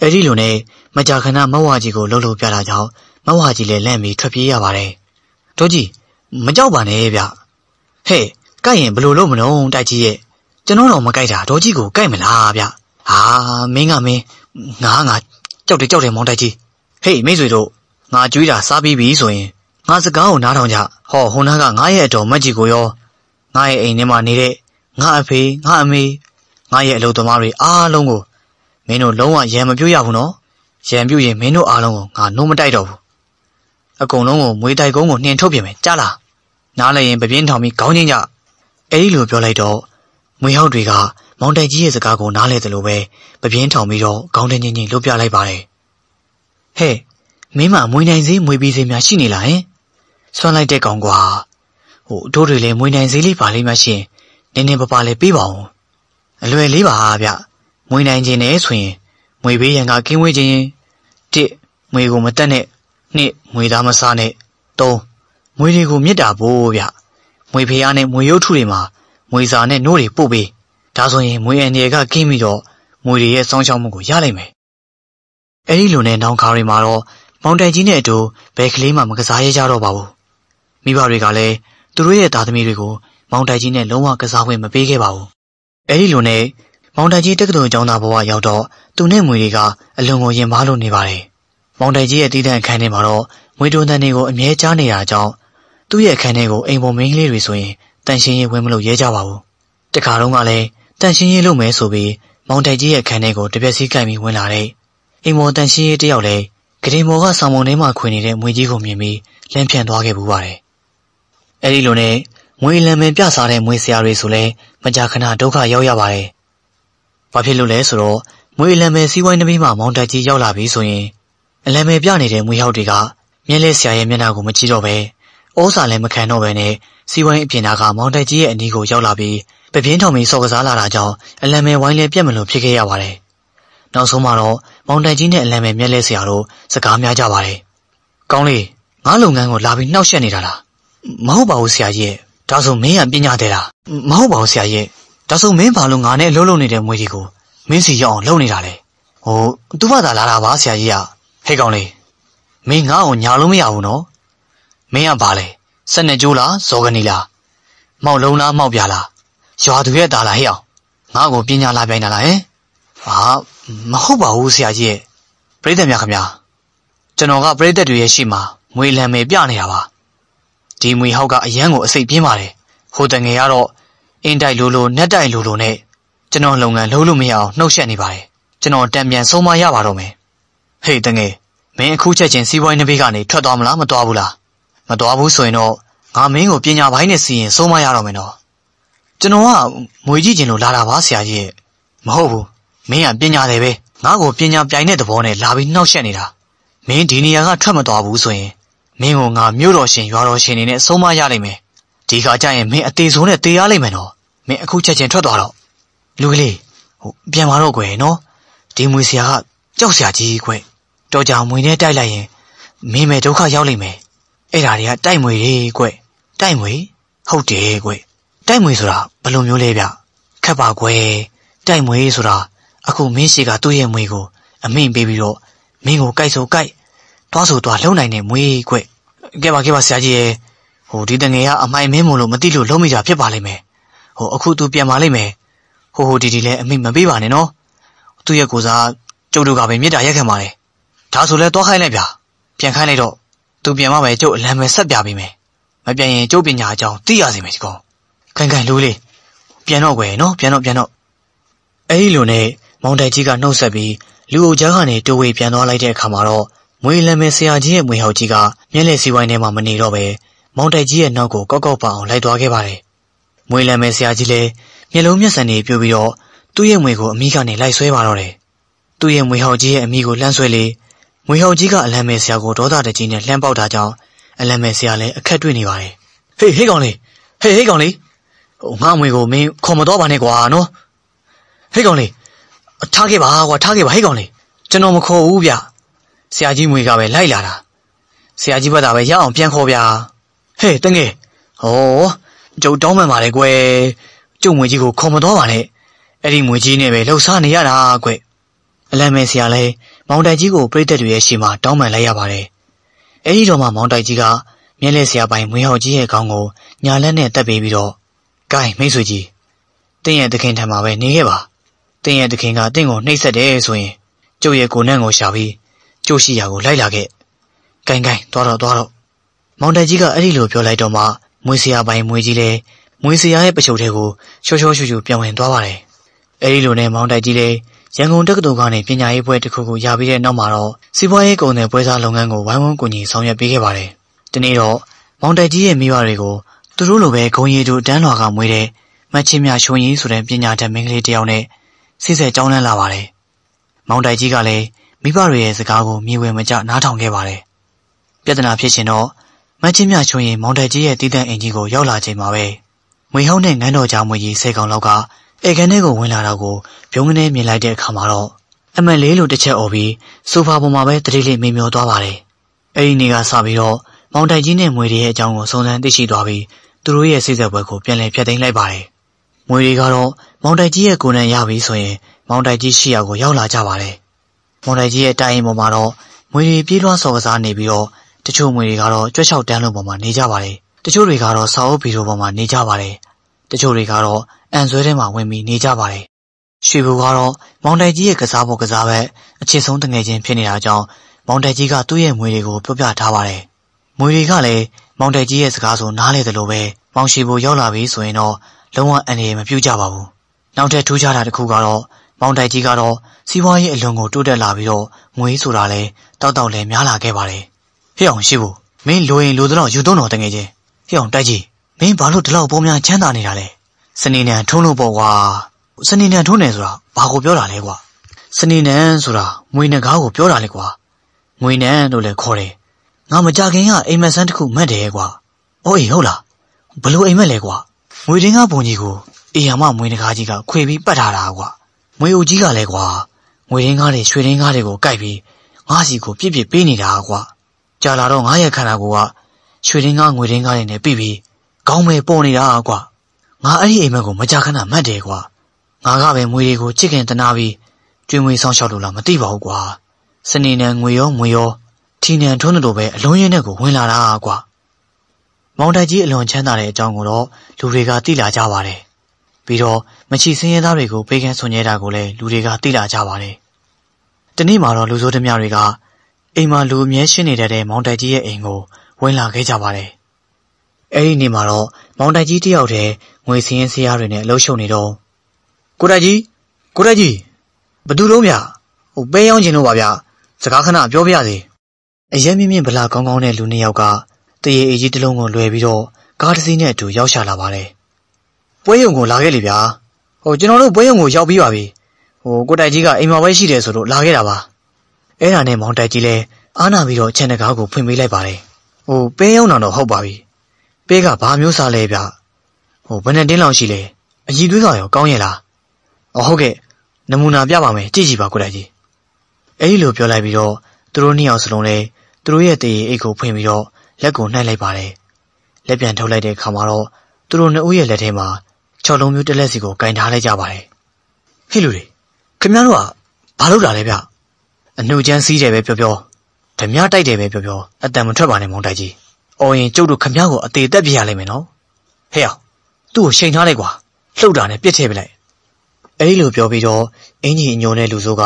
အဲ့ဒီလိုနဲ့မကြာခဏမဝါကြီးကိုလှုပ်လှုပ်ပြတာကြောင့်မဝါကြီးလည်းလန့်ပြီးထွက်ပြေးရပါတယ်တို့ကြီးမကြောက်ပါနဲ့ဗျဟဲ့ကိုက်ရင်ဘယ်လိုလုပ်မလို့တိုက်ကြီးရဲ့ကျွန်တော်တော့မကိုက်တာဒေါ်ကြီးကိုကိုက်မလားဗျဟာမင်းကမင်းငါငါကြောက်တယ်ကြောက်တယ်မောင်တိုက်ကြီးဟေးမိတ်ဆွေတို့ငါကြွေးတာစားပြီးပြီဆိုရင်ငါစကားကိုနားထောင်ကြဟောဟိုနားကငါရဲ့အတော်မက်ကြီးကိုရောငါရဲ့အိမ်ထဲမှာနေတဲ့ငါအဖေငါအမေငါရဲ့အလုပ်သမားတွေအားလုံးကိုမင်းတို့လုံးဝရံမပြုတ်ရဘူးနော်ရံပြုတ်ရင်မင်းတို့အားလုံးကိုငါနှုတ်မတိုက်တော့ဘူးအကုန်လုံးကိုမွေးတိုက်ကုန်းကိုနှင်ထုတ်ပြင်မယ်ကြားလားနားလည်ရင်ပပြင်းထောင်ပြီးခေါင်းချင်းကြအဲဒီလိုပြောလိုက်တော့မွေဟောက်တွေကမောင်တိုင်ကြီးရဲ့စကားကိုနားလည်သလိုပဲပပြင်းထောင်ပြီးတော့ခေါင်းတညင်ညင်လှုပ်ပြလိုက်ပါတယ်ဟဲ့မင်းမမွေနိုင်စေးမွေပြီးစေးများရှိနေလားဟင်ဆွမ်းလိုက်တဲ့ကောင်ကွာဟိုတို့တွေလည်းမွေနိုင်စေးလေးပါလိမ့်မရှင်နင်းနေပပလေးပေးပါအောင်အလွယ်လေးပါဗျမွေနိုင်ခြင်းနဲ့ဆိုရင် မွေဘေးရန်ကကင်းဝေးခြင်းတစ်မွေကိုမတက်နဲ့နှစ်မွေသားမစားနဲ့သုံးငွေတွေကိုမြစ်တာဘို့ဗျငွေဖေးရနဲ့ငွေရုပ်ထုတွေမှာငွေစာနဲ့နို့တွေပို့ပေးဒါဆိုရင်ငွေအန်ရယ်ကကင်းပြီးတော့ငွေတွေရဲ့စောင့်ရှောက်မှုကိုရနိုင်မယ်အဲ့ဒီလိုနဲ့နောင်ခါတွေမှာတော့မောင်တိုင်ကြီးနဲ့အတူဘယ်ကလေးမှမကစားရကြတော့ပါဘူးမိဘတွေကလည်းသူတို့ရဲ့သားသမီးတွေကိုမောင်တိုင်ကြီးနဲ့လုံးဝကစားခွင့်မပေးခဲ့ပါဘူးအဲ့ဒီလိုနဲ့မောင်တိုင်ကြီးတက္ကသိုလ်ကျောင်းသားဘဝရောက်တော့သူနဲ့ငွေတွေကအလွန်ကိုရင်မားလို့နေပါတယ်မောင်တိုင်ကြီးရဲ့တည်တံ့အခန်းထဲမှာတော့ငွေတုံတန်တွေကိုအမြဲကြားနေတာကြောင့်သူ့ရဲ့အခန်းထဲကိုအိမ်ပေါ်မိန်းကလေးတွေဆိုရင်တန်ရှင်းရေးဝင်မလို့ရဲကြပါဘူးတခါတော့ကလည်းတန်ရှင်းရေးလုပ်မယ်ဆိုပြီးမောင်တိုက်ကြီးရဲ့အခန်းထဲကိုတပြက်စီးကင်ပြီးဝင်လာတဲ့အိမ်ပေါ်တန်ရှင်းရေးတယောက်လည်းဂရင်မော်ကဆောင်မုံထဲမှာခွေနေတဲ့ငွေကြီးကိုမြင်ပြီးလန့်ဖြန့်သွားခဲ့ပူပါတယ်အဲဒီလိုနဲ့ငွေလံမယ်ပြစားတဲ့ငွေဆရာတွေဆိုလဲမကြာခဏဒုက္ခရောက်ရပါတယ်ဘာဖြစ်လို့လဲဆိုတော့ငွေလံမယ်စီးပွားရေးနမိမှာမောင်တိုက်ကြီးရောက်လာပြီဆိုရင်အလံမယ်ပြနေတဲ့ငွေဟောက်တွေကမြင်းလဲဆရာရဲ့မျက်နှာကိုမကြည့်တော့ပဲဩစာလည်းမခံတော့ဘဲနဲ့စီဝိုင်းအပြင်သားကမောင်တက်ကြီးရဲ့အနီးကိုရောက်လာပြီးပပြင်းထောင်ပြီးစော်ကစားလာတာကြောင့်အလံမဲဝိုင်းလည်းပြတ်မလို့ဖြစ်ခဲ့ရပါတယ်။နောက်ဆုံးမှာတော့မောင်တက်ကြီးနဲ့အလံမဲမျက်လဲဆရာတို့စကားများကြပါတယ်။ကောင်းလေငါလုပ်ငန်းကိုလာပြီးနှောက်ယှက်နေတာလား။မဟုတ်ပါဘူးဆရာကြီးရဲ့။ဒါဆိုမင်းကပညာသေးလား။မဟုတ်ပါဘူးဆရာကြီးရဲ့။ဒါဆိုမင်းဘာလို့ငါနဲ့အလုပ်လုပ်နေတဲ့မွေးကြီးကိုမင်းစီရောက်အောင်လုပ်နေတာလဲ။ဟိုသူ့ဘာသာလာတာပါဆရာကြီးက။ဟဲ့ကောင်းလေမင်းငါ့ကိုညာလို့မရဘူးနော်မင်းကဘာလဲဆက်နေကြိုးလားဇော်ကနေလားမောက်လုံးလားမောက်ပြလားရွာသူရဲ့သားလားဟဲ့အောင်ငါ့ကိုပညာလာပြိုင်တာလားဟင်ဟာမဟုတ်ပါဘူးဆရာကြီးရဲ့ပရိသတ်များခင်ဗျာကျွန်တော်ကပရိသတ်တွေရဲ့ရှေ့မှာငွေလံမယ်ပြနေတာပါဒီငွေဟောက်ကအရန်ကိုအစိတ်ပြင်းပါတယ်ဟိုတငယ်ကတော့အင်းတိုက်လိုလိုနှက်တိုက်လိုလိုနဲ့ကျွန်တော်လုပ်ငန်းလုပ်လို့မရအောင်နှုတ်ဆက်နေပါတယ်ကျွန်တော်တံပြန်ဆုံးမရပါတော့မယ်ဟေးတငယ်မင်းအခုချက်ချင်းစီးပွားရေးနှစ်ဘေးကနေထွက်သွားမလားမသွားဘူးလားမတော်ဘူးဆိုရင်တော့ငါမင်းကိုပညာပိုင်းနဲ့စီရင်ဆုံးမရတော့မယ်နော်ကျွန်တော်ကမွေကြည့်ချင်လို့လာတာပါဆရာကြီးရဲ့မဟုတ်ဘူးမင်းကပညာတယ်ပဲငါ့ကိုပညာပြိုင်တဲ့သဘောနဲ့လာပြီးနှောက်ယှက်နေတာမင်းဒီနေရာကထွက်မသွားဘူးဆိုရင်မင်းကငါမြို့တော်ရှင်ရွာတော်ရှင်နေနဲ့ဆုံးမရနိုင်မယ်ဒီခါကျရင်မင်းအသေးဆုံးနဲ့တေးရလိမ့်မယ်နော်မင်းအခုချက်ချင်းထွက်သွားတော့လူကလေးဟိုပြန်လာတော့ကွယ်နော်ဒီမွေဆရာကကြောက်ဆရာကြီးကွယ်တော်ကြာမွေနဲ့တိုက်လိုက်ရင်မင်းမဲ့ဒုက္ခရောက်လိမ့်မယ်အဲ့ဒါတွေကတိုက်မွေတွေကွတိုက်မွေဟုတ်တယ်ကွတိုက်မွေဆိုတာဘယ်လိုမျိုးလဲဗျခက်ပါကွတိုက်မွေဆိုတာအခုမင်းရှိကသူ့ရဲ့မွေကိုအမိန်ပေးပြီးတော့မင်းကိုကြိုက်ဆိုကြိုက်သွားဆိုသွားလုံနိုင်တဲ့မွေကွကဲပါကဲပါဆရာကြီးရဲ့ဟိုဒီတငယ်ကအမိုင်မင်းမလို့မသိလို့လုံးမိတာဖြစ်ပါလိမ့်မယ်ဟိုအခုသူပြန်ပါလိမ့်မယ်ဟိုဟိုဒီဒီလည်းအမိန်မပေးပါနဲ့နော်သူ့ရဲ့ကိုစားကျုပ်တို့ကပဲမြေတားရက်ခံပါလေဒါဆိုလဲသွားခိုင်းလိုက်ဗျပြန်ခိုင်းလိုက်တော့သူပြန်မှပဲကျုပ်အလံပဲဆက်ပြပေးမယ်မပြန်ရင်ကျုပ်ပညာအကြောင်းသိရစေမယ်ဒီကောင်ခံခံလူလေးပြန်တော့ွယ်နော်ပြန်တော့ပြန်တော့အဲ့ဒီလိုနဲ့မောင်တိုင်ကြီးကနှုတ်ဆက်ပြီးလူအုပ်ကြားကနေတိုးဝေပြန်သွားလိုက်တဲ့အခါမှာတော့မွေလံမဲဆရာကြီးရဲ့မွေဟောက်ကြီးကမျက်လည်စီဝိုင်းထဲမှာမနေတော့ပဲမောင်တိုင်ကြီးရဲ့နောက်ကိုကောက်ကောက်ပအောင်လိုက်သွားခဲ့ပါတယ်မွေလံမဲဆရာကြီးလည်းမျက်လုံးမျက်စံတွေပြိုပြီးတော့သူ့ရဲ့မွေကိုအမိကနေလိုက်ဆွဲပါတော့တယ်သူ့ရဲ့မွေဟောက်ကြီးရဲ့အမိကိုလှမ်းဆွဲလေငွေဟောင်ကြီးကအလံမဲ့ဆရာကိုဒေါသတကြီးနဲ့လှမ်းပေါက်တာကြောင့်အလံမဲ့ဆရာလည်းအခက်တွေ့နေပါတယ်ဟေးဟေးကောင်လေးဟေးဟေးကောင်လေးဟိုငါငွေကိုမင်းခေါ်မတော့ပါနဲ့ကွာနော်ဟေးကောင်လေးထားခဲ့ပါကွာထားခဲ့ပါဟေးကောင်လေးကျွန်တော်မခေါ်ဘူးဗျဆရာကြီးငွေကပဲလိုက်လာတာဆရာကြီးဘက်သာပဲရအောင်ပြန်ခေါ်ဗျာဟေးတငယ်ဟောကျုပ်တောင်းပန်ပါလေကွယ်ကျုပ်ငွေကြီးကိုခေါ်မတော့ပါနဲ့အဲ့ဒီငွေကြီးနဲ့ပဲလှုပ်ရှားနေရတာကွယ်အလံမဲ့ဆရာလည်းမောင်တိုင်ကြီးကိုပြိတက်တွေရဲ့ရှေ့မှာတောင်းပန်လိုက်ရပါတယ်။အဲဒီတော့မှမောင်တိုင်ကြီးကမျက်လဲဆရာပိုင်ဝင်းဟောက်ကြီးရဲ့ခေါင်းကိုညာလက်နဲ့တက်ပေးပြီးတော့ဂိုင်းမိတ်ဆွေကြီးတင်းရဲ့တခင်ထံမှာပဲနေခဲ့ပါတင်းရဲ့တခင်ကတင်းကိုနှိပ်စက်တယ်ဆိုရင်ကျုပ်ရဲ့ကိုနဲ့ကိုရှာပြီးကျုပ်ရှိရာကိုလိုက်လာခဲ့ဂိုင်းဂိုင်းသွားတော့သွားတော့မောင်တိုင်ကြီးကအဲ့ဒီလိုပြောလိုက်တော့မှမွေဆရာပိုင်မွေကြီးလည်းမွေဆရာရဲ့ပချုပ်ထဲကိုရှော့ရှော့ရှူရှူပြန်ဝင်သွားပါတယ်။အဲဒီလိုနဲ့မောင်တိုက်ကြီးလည်းရန်ကုန်တက္ကသိုလ်ကနေပညာရေးဘွဲ့တစ်ခုကိုရပြီးတဲ့နောက်မှာတော့စီးပွားရေးကုန်တယ်ပွဲစားလုပ်ငန်းကိုဝိုင်းဝန်းကူညီဆောင်ရွက်ပေးခဲ့ပါတယ်။ဒီနေ့တော့မောင်တိုက်ကြီးရဲ့မိဘတွေကိုသူတို့လိုပဲဂုံရီတို့တန်းလွာကမွေးတဲ့မတ်ချင်းမြရှုံရင်ဆိုတဲ့ပညာတတ်မင်းကလေးတယောက်နဲ့စိစဲကြောင်းလန်းလာပါတယ်။မောင်တိုက်ကြီးကလည်းမိဘတွေရဲ့စကားကိုမြေဝယ်မကျနားထောင်ခဲ့ပါတယ်။ပြဿနာဖြစ်ရှင်တော့မတ်ချင်းမြရှုံရင်မောင်တိုက်ကြီးရဲ့တည်တဲ့အင်ကြီးကိုရောက်လာချိန်မှာပဲမွေဟောင်းနဲ့ငန်းတော်ကြားမွေကြီးဆယ်ကောင်လောက်ကအေကန်ထဲကိုဝင်လာတာကိုဗျုံကနေမြင်လိုက်တဲ့အခါမှာတော့အမက်လေးလိုတစ်ချက်អော်ပြီးဆိုဖာပေါ်မှာပဲတတိလေးမေမျောသွားပါတယ်။အဲဒီနေ့ကစပြီးတော့မောင်တိုင်ကြီးနဲ့မွေတွေရဲ့အကြောင်းကိုစုံစမ်းသိရှိသွားပြီးသူတို့ရဲ့စိတ်ဆက်ပွဲကိုပြန်လည်ဖျက်သိမ်းလိုက်ပါတယ်။မွေတွေကတော့မောင်တိုင်ကြီးရဲ့ကိုယ်နဲ့ရပြီဆိုရင် မောင်တိုင်ကြီးရှိရာကိုရောက်လာကြပါတယ်။မောင်တိုင်ကြီးရဲ့တိုင်အိမ်ပေါ်မှာတော့မွေတွေပြေးလွှမ်းစော်ကစားနေပြီးတော့တချို့မွေတွေကတော့ကြွက်လျှောက်တန်းလုံးပေါ်မှာနေကြပါတယ်။တချို့တွေကတော့စာအုပ်ဗီဒီယိုပေါ်မှာနေကြပါတယ်။တချို့တွေကတော့အန်ဆွဲထဲမှာဝင်ပြီးနေကြပါတယ်။ရွှေဘူကတော့မောင်တိုင်ကြီးရဲ့ကစားဖို့ကစားပဲအခြေဆုံးတငယ်ချင်းဖြစ်နေတာကြောင့်မောင်တိုင်ကြီးကသူ့ရဲ့မွေတွေကိုပြောပြထားပါတယ်။မွေတွေကလည်းမောင်တိုင်ကြီးရဲ့စကားဆိုနားလေသလိုပဲမောင်ရှိဘူရောက်လာပြီဆိုရင်တော့လုံးဝအန္တရာယ်မပြုကြပါဘူး။နောက်ထပ်ထူးခြားတာတစ်ခုကတော့မောင်တိုင်ကြီးကတော့စီးပွားရေးအလွန်ကိုတိုးတက်လာပြီးတော့ငွေဆိုတာလဲတောက်တောက်လဲများလာခဲ့ပါတယ်။ဖြစ်အောင်ရှိဖို့မင်းလိုရင်လိုသလောက်ယူသွန်းတော်တငယ်ချင်းဖြစ်အောင်တိုက်ကြည့်မင်းဘာလို့ဒီလောက်ပုံများချမ်းသာနေတာလဲစနေနံထုံးလို့ပေါ့ကွာစနေနံထုံးတယ်ဆိုတာဘာကိုပြောတာလဲကွာစနေနံဆိုတာငွေနဂါးကိုပြောတာလေကွာငွေနံလို့လည်းခေါ်တယ်ငါမကြခင်ကအိမ်မက်ဆန်းတစ်ခုမှတ်တယ်ကွာအော်အေးဟုတ်လားဘလို့အိမ်မက်လဲကွာငွေတင်းကပုံကြီးကိုအေယာမမွေနဂါးကြီးကခွေပြီးပတ်ထားတာကွာငွေဦးကြီးကလည်းကွာငွေတင်းကားတွေရွှေတင်းကားတွေကိုကိုက်ပြီးငါးစီကိုပြစ်ပြစ်ပေးနေတာကွာကြာလာတော့ငါးရက်ခန္ဓာကိုကရွှေတင်းကားငွေတင်းကားတွေနဲ့ပြပြီးခေါင်းမဲပေါ်နေတာကွာငါအဲ့ဒီအိမ်မက်ကိုမကြခဏမှတ်တယ်ကွာငါကပဲငွေတွေကိုချစ်ခင်တနာပြီးကျွေးမွေးဆောင်ရှောက်လို့လားမသိပါဘူးကွာစနေနံငွေရောငွေရောထီနံထွန်းတို့ပဲအလုံးရင်းနဲ့ကိုဝင်လာတာကွာမောင်တိုက်ကြီးအလွန်ချမ်းသာတဲ့အကြောင်းကိုတော့လူတွေက သိလာကြပါတယ်ပြီးတော့မချီစင်းရဲသားတွေကိုပေးကမ်းဆွန်ရဲတာကိုလည်းလူတွေကသိလာကြပါတယ်။ဒီနေ့မှာတော့လူဆိုးသမားတွေကအိမ်မှာလူအမြဲရှိနေတဲ့တဲ့မောင်တိုက်ကြီးရဲ့အိမ်ကိုဝင်လာခဲ့ကြပါတယ်အဲ့ဒီနေ့မှာတော့မောင်တိုက်ကြီးတယောက်တည်းငွေစင်းစရာတွေနဲ့လှုပ်ရှုပ်နေတော့ကိုတိုက်ကြီးကိုတိုက်ကြီးဘသူလုံးဗျဟိုပဲရောက်ခြင်းလို့ပါဗျစကားခဏပြောပြစေအရင်မြင့်မြင့်ဗလာကောင်းကောင်းတဲ့လူနှစ်ယောက်ကတရေအကြီးတစ်လုံးကိုလွယ်ပြီးတော့ကားတစ်စီးနဲ့အတူရောက်ရှာလာပါတယ်ပွဲရုံကိုလာခဲ့လေဗျာဟိုကျွန်တော်တို့ပွဲရုံကိုရောက်ပြီးပါပြီဟိုကိုတိုက်ကြီးကအိမ်မှာပဲရှိတယ်ဆိုလို့လာခဲ့တာပါအဲ့ဒါနဲ့မောင်တိုက်ကြီးလည်းအားနာပြီးတော့ခြံတကားကိုဖွင့်ပေးလိုက်ပါတယ်ဟိုပဲရောက်တော့ဟုတ်ပါပြီပဲကဘာမျိုးစားလဲဗျဟိုဘယ်နဲ့တင်းလောက်ရှိလဲအကြီးသွေးကောင်ရောကောင်းရဲ့လားအော်ဟုတ်ကဲ့နမူနာပြပါမယ်ကြည့်ကြည့်ပါကိုတိုင်ကြီးအဲ့ဒီလိုပြောလိုက်ပြီးတော့သူတို့နှစ်ယောက်စလုံးလဲသူတို့ရဲ့တေးအိတ်ကိုဖွင့်ပြီးတော့လက်ကိုနှိုက်လိုက်ပါတယ်လက်ပြန်ထုတ်လိုက်တဲ့အခါမှာတော့သူတို့နှစ်ဦးရဲ့လက်ထဲမှာချော်လုံးမျိုးတစ်လက်စီကိုကင်ထားလိုက်ကြပါတယ်ဟေ့လူတွေခင်ဗျားတို့ကဘာလုပ်တာလဲဗျအနှုတ်ချမ်းစီးတယ်ပဲပြောပြောဓမြတိုက်တယ်ပဲပြောပြောအတန်မထွက်ပါနဲ့မောင်တိုက်ကြီး။အော်ရင်ကျုပ်တို့ခမ ्या ကိုအသေးတက်ပြရလိမ့်မယ်နော်။ဟဲ့အောင်သူ့ကိုရှိန်ထားလိုက်ကွာ။လှုပ်တာနဲ့ပြစ်ထည့်ပစ်လိုက်။အဲဒီလိုပြောပြီးတော့အင်ကြီးအညိုနဲ့လူစိုးက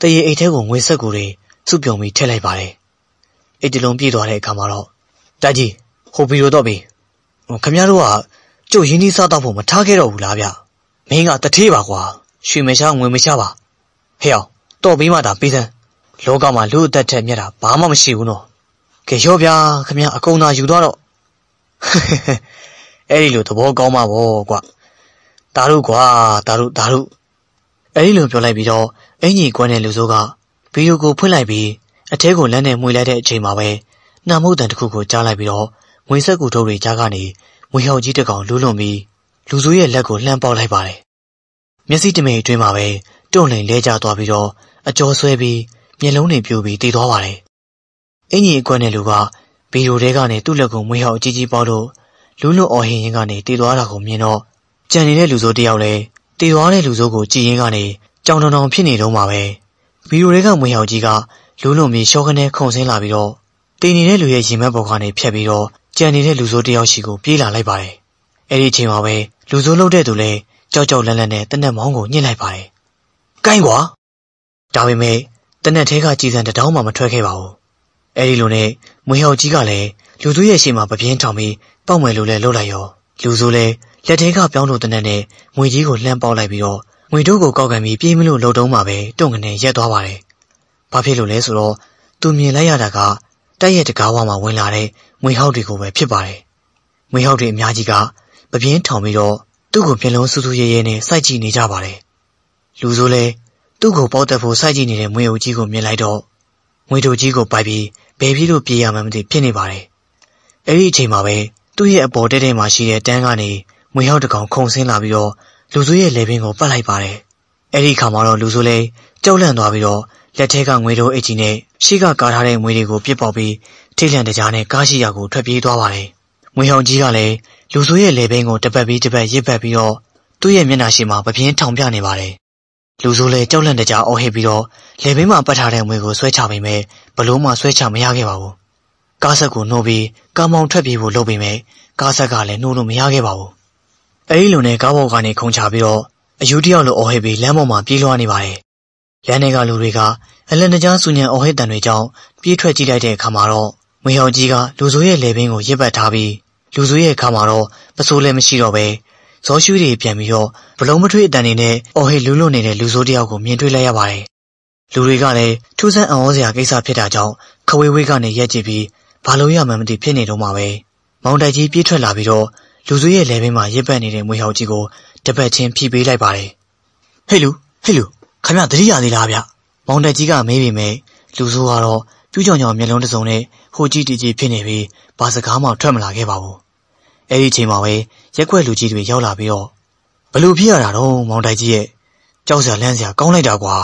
တရေအိတ်ထဲကိုငွေဆက်ကူတွေစုပြုံပြီးထည့်လိုက်ပါတယ်။အိတ်တလုံးပြည့်သွားတဲ့အခါမှာတော့တာကြီးဟိုဗီရိုတော့ပြီ။ခမ ्या တို့ကကျုပ်ရင်းနှီးစားတော့ဖို့မထားခဲ့တော့ဘူးလားဗျ။မင်းကတထေးပါကွာ။ရွှေမချငွေမချပါ။ဟဲ့အောင်တော့ပေးမှသာပေးသန်းလောကမှာလူအသက်ထက်မြတ်တာဘာမှမရှိဘူးနော်ကဲရော့ဗျာခမအကုန်သာယူသွားတော့အဲ့ဒီလိုသဘောကောင်းမှာပေါ့ကွာဒါတို့ကွာဒါတို့ဒါတို့အဲ့ဒီလိုပြောလိုက်ပြီးတော့အင်ကြီးကွန်းတဲ့လူစိုးကဗီဒီယိုကိုဖွင့်လိုက်ပြီးအထဲကိုလမ်းနဲ့မှွေလိုက်တဲ့အချိန်မှာပဲနှာမုတ်တန်တစ်ခုကိုကြားလိုက်ပြီးတော့ငွေဆက်ကူထုတ်တွေကြားကနေငွေဟောက်ကြီးတစ်ကောင်လူးလွန်ပြီးလူစိုးရဲ့လက်ကိုလှမ်းပေါက်လိုက်ပါတယ်မျက်စိတမိအတွင်းမှာပဲတွန့်လင်လဲကျသွားပြီးတော့အကျော်ဆွဲပြီးမျက်လုံးတွေပြိုပြီးတည်သွားပါတယ်အင်ကြီးအကွက်နဲ့လူကဗီဒီယိုထဲကနေသူ့လက်ကိုမွေးဟောက်အကြီးကြီးပေါလို့လူလွတ်အော်ဟင်ရင်ကနေတေသွားတာကိုမြင်တော့ကြံနေတဲ့လူစိုးတယောက်လည်းတေသွားတဲ့လူစိုးကိုကြည်ရင်ကနေကြောင်တောင်တောင်ဖြစ်နေတော့မှာပဲဗီဒီယိုထဲကမွေးဟောက်ကြီးကလူလွတ်မြေရှော့ခနဲ့ခုန်ဆင်းလာပြီးတော့တေနေတဲ့လူရဲ့ရင်မက်ပေါ်ကနေဖြတ်ပြီးတော့ကြံနေတဲ့လူစိုးတယောက်ရှိကိုပြေးလာလိုက်ပါတယ်အဲ့ဒီအချိန်မှာပဲလူစိုးလှုပ်တဲ့သူလည်းကြောက်ကြောက်လန့်လန့်နဲ့တနက်မောင်းကိုညှစ်လိုက်ပါတယ်။ကိုင်းကွာ။ဒါပေမဲ့တနက်ထဲကကြည်စံတတောင်းမှမထွက်ခဲ့ပါဘူးအဲဒီလိုနဲ့မွေဟော်ကြီးကလည်းလူစုရဲ့ရှေ့မှာပပြင်းထောင်ပြီးပေါက်မယ်လို့လဲလှုပ်လိုက်ရောလူစုလဲလက်ထဲကပြောင်းလို့တနက်နဲ့ငွေကြီးကိုလှမ်းပေါက်လိုက်ပြီးတော့ငွေတို့ကိုကောက်ကန်ပြီးပြေးမလို့လှုပ်တုံးမှာပဲတုံငနဲ့ရက်သွားပါတယ်။ဘာဖြစ်လို့လဲဆိုတော့သူမြင်လိုက်ရတာကတိုက်ရဲ့တကားဝမှာဝင်လာတဲ့ငွေဟောက်တွေကိုပဲဖြစ်ပါတယ်။ငွေဟောက်တွေအများကြီးကပပြင်းထောင်ပြီးတော့သူ့ကိုမျက်လုံးစူးစူးရဲရဲနဲ့စိုက်ကြည့်နေကြပါတယ်။လူဆိုလဲသူ့ကိုပေါက်တက်ဖို့စိုက်ကြည့်နေတဲ့ငွေအုပ်ကြီးကိုမြင်လိုက်တော့ငွေတို့ကြီးကိုပိုက်ပြီးဘယ်ဖြစ်လို့ပြေးရမှမသိဖြစ်နေပါတယ်။အဲ့ဒီအချိန်မှာပဲသူ့ရဲ့အပေါ်တဲတဲမှာရှိတဲ့တန်းကနေမွေဟောက်တကောင်ခုန်ဆင်းလာပြီးတော့လူစုရဲ့လေပင်ကိုပတ်လိုက်ပါတယ်။အဲ့ဒီခါမှာတော့လူစုလည်းကြောက်လန့်သွားပြီးတော့လက်ထဲကငွေတို့အိတ်ကြီးနဲ့ရှေ့ကကားထားတဲ့ငွေတွေကိုပြစ်ပေါက်ပြီးထိတ်လန့်တကြားနဲ့ကားရှိရာကိုထွက်ပြေးသွားပါတယ်။ငွေဟောင်ကြီးကလည်းလူစုရဲ့လေပင်ကိုတပတ်ပြီးတပတ်ရစ်ပတ်ပြီးတော့သူ့ရဲ့မျက်နှာရှိမှာပပြင်းထောင်ပြနေပါတယ်။လူဆိုလဲကြောက်လန့်တကြားအော်ဟစ်ပြီးတော့လေဘေးမှာပတ်ထားတဲ့ငွေကိုဆွဲချပေမဲ့ဘလို့မှဆွဲချမရခဲ့ပါဘူး။ကားဆက်ကိုနှိုးပြီးကာမောင်ထွက်ပြေးဖို့လုပ်ပေမဲ့ကားဆက်ကလည်းနှိုးလို့မရခဲ့ပါဘူး။အဲဒီလိုနဲ့ကားပေါ်ကနေခုန်ချပြီးတော့အယူတယောက်လိုအော်ဟစ်ပြီးလမ်းပေါ်မှာပြေးလွှားနေပါတယ်။လမ်းထဲကလူတွေကအလန်တကြားဆူညံအော်ဟစ်တံတွေကြောင့်ပြေးထွက်ကြည့်လိုက်တဲ့အခါမှာတော့မယောင်ကြီးကလူဆိုရဲ့လေဘေးကိုရစ်ပတ်ထားပြီးလူဆိုရဲ့ခါမှာတော့ပစိုးလည်းမရှိတော့ပဲဇောရွှေတွေပြန်ပြီးတော့ဘလုံးမထွေးအတန်တွေနဲ့အော်ဟစ်လူးလွတ်နေတဲ့လူဆိုးတယောက်ကိုမြင်တွေ့လိုက်ရပါတယ်။လူတွေကလည်းထူးဆန်းအံ့ဩစရာကိစ္စဖြစ်တာကြောင့်ခဝေဝေးကနေရက်ကြည့်ပြီးဘာလို့ရမှန်းမသိဖြစ်နေတော့မှပဲ။မောင်တိုက်ကြီးပြေးထွက်လာပြီးတော့လူဆိုးရဲ့လယ်ဘင်းမှာရစ်ပတ်နေတဲ့မွေဟောက်ကြီးကိုတပတ်ချင်းဖြီးပေးလိုက်ပါတယ်။ဟေးလူဟေးလူခမရသတိရသေးလားဗျ။မောင်တိုက်ကြီးကမေးပေမဲ့လူဆိုးကတော့ကျူးကြောင်ကြောင်မျက်လုံးတစ်စုံနဲ့ဟိုကြည့်တီကြည့်ဖြစ်နေပြီးဘာစကားမှထွက်မလာခဲ့ပါဘူး။အဲဒီအချိန်မှာပဲရက်ွက်လူကြီးတွေရောက်လာပြီးတော့ဘလို့ဖြစ်ရတာတော့မောင်တိုက်ကြီးရဲ့ကြောက်စရာလန့်စရာကောင်းလိုက်တာကွာ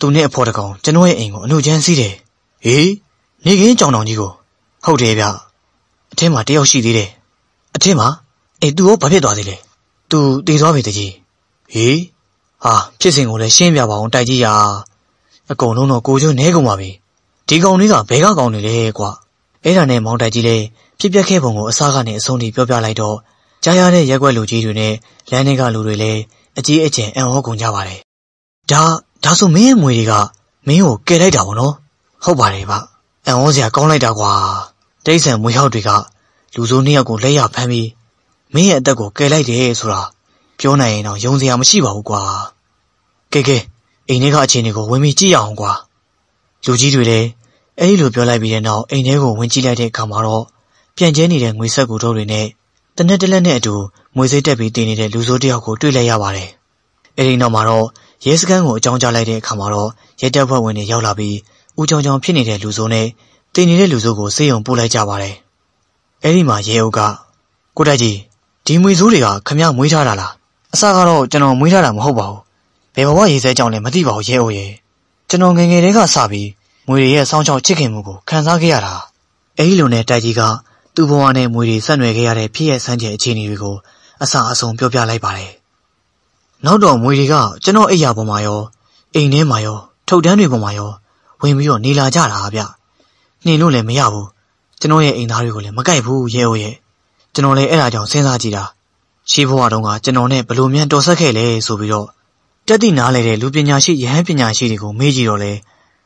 သူနဲ့အဖေါ်တကောင်ကျွန်တော်ရဲ့အိမ်ကိုအနှုတ်ချမ်းစီးတယ်ဟေးနေကင်းကြောင်တောင်ကြီးကိုဟုတ်တယ်ဗျအထင်းမှာတယောက်ရှိသေးတယ်အထင်းမှာအေးသူရောဘာဖြစ်သွားသေးလဲသူတည်သွားပြီတကြီးဟေးဟာဖြစ်စဉ်ကိုလည်းရှင်းပြပါအောင်တိုက်ကြီးရာအကုန်လုံးတော့ကိုကျွန်းနေကုန်ပါပြီဒီကောင်လေးကဘဲကကောင်နေလေကွာအဲ့ဒါနဲ့မောင်တိုက်ကြီးလည်းဖြစ်ပျက်ခဲ့ပုံကိုအစားကနေအဆုံးထိပြောပြလိုက်တော့ကြားရတဲ့ရက်ွက်လူကြီးတွေနဲ့လမ်းထဲကလူတွေလည်းအကြီးအကျယ်အံ့ဩကုန်ကြပါတယ်။ဒါဒါဆိုမင်းရဲ့မွေတွေကမင်းကိုကယ်လိုက်တာပေါ့နော်။ဟုတ်ပါတယ်ဗျ။အံ့ဩစရာကောင်းလိုက်တာကွာ။တိတ်ဆန်မွေဟောက်တွေက လူစိုးနှစ်ယောက်ကိုလက်ရဖမ်းပြီးမင်းရဲ့အသက်ကိုကယ်လိုက်တယ်ဆိုတာပြောနိုင်ရင်တော့ယုံစရာမရှိပါဘူးကွာ။ကဲကဲအိမ်ထဲကအခြေအနေကိုဝင်ပြီးကြည့်ရအောင်ကွာ။လူကြီးတွေလည်းအဲဒီလိုပြောလိုက်ပြီးတဲ့နောက်အိမ်ထဲကိုဝင်ကြည့်လိုက်တဲ့အခါမှာတော့ပြန်ကျဲနေတဲ့ငွေဆက်ကူတို့တွေနဲ့တနက်တလက်နဲ့အတူငွေစိတ်တက်ပြီးတည်နေတဲ့လူဆိုးတယောက်ကိုတွေ့လိုက်ရပါတယ်။အဲဒီနောက်မှာတော့ရဲစခန်းကိုအကြောင်းကြားလိုက်တဲ့အခါမှာတော့ရဲတပ်ဖွဲ့ဝင်တွေရောက်လာပြီးဦးချောင်ချောင်ဖြစ်နေတဲ့လူဆိုးနဲ့တည်နေတဲ့လူဆိုးကိုစေးရုံပို့လိုက်ကြပါတယ်။အဲဒီမှာရဲအုပ်ကကိုတိုက်ကြီးဒီမွေဆိုးတွေကခမရမွေးထားတာလားအစကတော့ကျွန်တော်မွေးထားတာမဟုတ်ပါဘူးဘယ်ဘဝရေးစဲကြောင့်လဲမသိပါဘူးရဲအိုရေကျွန်တော်ငငယ်တည်းကစပြီးမွေတွေရဲ့စောင်းချောက်ချစ်ခင်မှုကိုခံစားခဲ့ရတာအဲဒီလိုနဲ့တိုက်ကြီးကသူ့ဘဝနဲ့မွေတွေဆက်နွယ်ခဲ့ရတဲ့ဖြစ်ရဲ့ဆန်းကျင်အခြေအနေတွေကိုအစအဆုံးပြောပြလိုက်ပါတယ်။နောက်တော့မွေတွေကကျွန်တော်အိယာပေါ်မှာရောအိမ်ထဲမှာရောထုတ်တန်းတွေပေါ်မှာရောဝင်ပြီးတော့နေလာကြတာဗျ။နှင်လို့လည်းမရဘူး။ကျွန်တော်ရဲ့အိမ်သားတွေကိုလည်းမကြိုက်ဘူးရဲအိုရဲ့။ကျွန်တော်လည်းအဲ့ဒါကြောင့်စဉ်းစားကြည့်တာ။ရှိဘဝတုန်းကကျွန်တော်နဲ့ဘလို့မြန်တော်ဆက်ခဲ့လဲဆိုပြီးတော့တက်သည့်နားလေတဲ့လူပညာရှိယဟန်ပညာရှိတွေကိုမေးကြည့်တော့လေ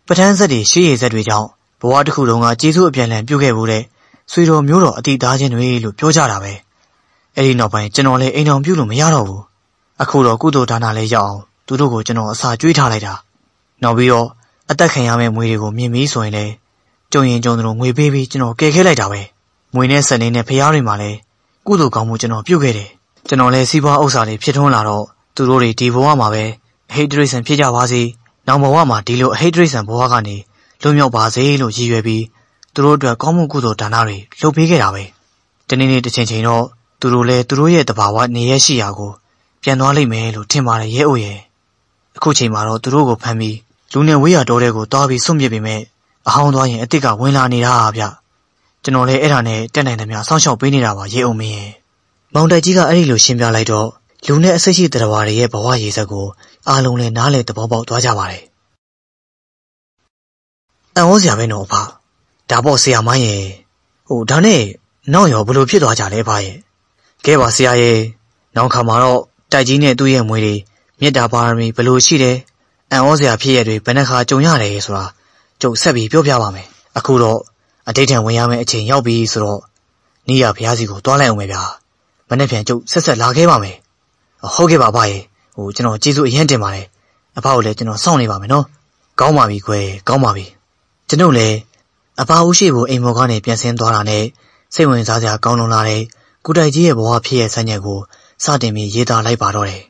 ပဋ္ဌာန်းဆက်တွေရှေးရည်ဆက်တွေကြောင့်ဘဝတစ်ခုလုံးကကျေးဇူးအပြန်လန်ပြုခဲ့မှုတဲ့ဆွေတော်မျိုးတော်အတိသားချင်းတွေလို့ပြောကြတာပဲအဲ့ဒီနောက်ပိုင်းကျွန်တော်လည်းအိမ်တော်ပြုလို့မရတော့ဘူးအခုတော့ကုသိုလ်ဒါနာလည်းရအောင်သူတို့ကိုကျွန်တော်အစာကျွေးထားလိုက်တာနောက်ပြီးတော့အသက်ခံရမယ့်ငွေတွေကိုမြင်ပြီးဆိုရင်လည်းကြုံရင်ကြုံသလိုငွေပေးပြီးကျွန်တော်ကယ်ခဲလိုက်တာပဲငွေနဲ့စနေနဲ့ဖျားတွေမှာလည်းကုသိုလ်ကောင်းမှုကျွန်တော်ပြုခဲ့တယ်ကျွန်တော်လည်းစီးပွားဥစ္စာတွေဖြစ်ထွန်းလာတော့သူတို့တွေဒီဘဝမှာပဲဟိတ်ဒရိဆန်ဖြစ်ကြပါစေနောက်ဘဝမှာဒီလိုဟိတ်ဒရိဆန်ဘဝကနေလွတ်မြောက်ပါစေလို့ရည်ရွယ်ပြီးသူတို့အတွက်ကောင်းမှုကုသိုလ်ဒါနတွေလုပ်ပေးခဲ့တာပဲတနေ့နေ့တစ်ချိန်ချိန်တော့သူတို့လည်းသူတို့ရဲ့တဘာဝနေရရှိရာကိုပြန်သွားလိမ့်မယ်လို့ထင်ပါတယ်ရဲအိုရဲ့အခုချိန်မှာတော့သူတို့ကိုဖမ်းပြီးလူနဲ့ဝေးရတော့တဲ့ကိုတွားပြီးစွန့်ပစ်ပေမဲ့အဟောင်းသွားရင်အစ်စ်ကဝင်လာနေတာဗျကျွန်တော်လည်းအဲ့ဒါနဲ့တက်နိုင်တယ်များစောင့်ရှောက်ပေးနေတာပါရဲအိုမင်းရဲ့မောင်တိုက်ကြီးကအဲ့ဒီလိုရှင်းပြလိုက်တော့လူနဲ့အဆိတ်ရှိတဲ့တဘာတွေရဲ့ဘဝရေစက်ကိုအားလုံးလည်းနားလည်သဘောပေါက်သွားကြပါတယ်အံ့ဩစရာပဲနော်ဗျာဒါပေါ့ဆရာမရဲ့ဟိုဒါနဲ့နောက်ရောဘလို့ဖြစ်သွားကြလဲဘာရဲ့ကဲပါဆရာရဲ့နောက်ခါမှာတော့တိုက်ကြီးနဲ့သူ့ရဲ့မွေတွေမေတ္တာပါရမီဘလို့ရှိတယ်အံ့ဩစရာဖြစ်ရတွေဘယ်နှခါကြုံရတယ်ဆိုတာကျုပ်ဆက်ပြီးပြောပြပါမယ်အခုတော့အတိတ်ထံဝင်ရမယ့်အချိန်ရောက်ပြီဆိုတော့နေရဘုရားစီကိုတွားလိုက်အောင်ပဲဗျာမနေ့ပြန်ကျုပ်ဆက်ဆက်လာခဲ့ပါမယ်ဟုတ်ကဲ့ပါဘာရဲ့ဟိုကျွန်တော်ကျေးဇူးအရင်တင်ပါတယ်အဖအကိုလည်းကျွန်တော်စောင့်နေပါမယ်နော်ကောင်းပါပြီကွယ်ကောင်းပါပြီကျွန်ုပ်လည်းအဖာဦးရှိကိုအိမ်မော်ကနေပြန်ဆင်းသွားတာနဲ့စိတ်ဝင်စားစရာကောင်းလွန်လာတဲ့ကုတိုင်ကြီးရဲ့ဘဝဖြစ်ရဲ့ဆန်းချက်ကိုစတင်ပြီးရေးသားလိုက်ပါတော့တယ်။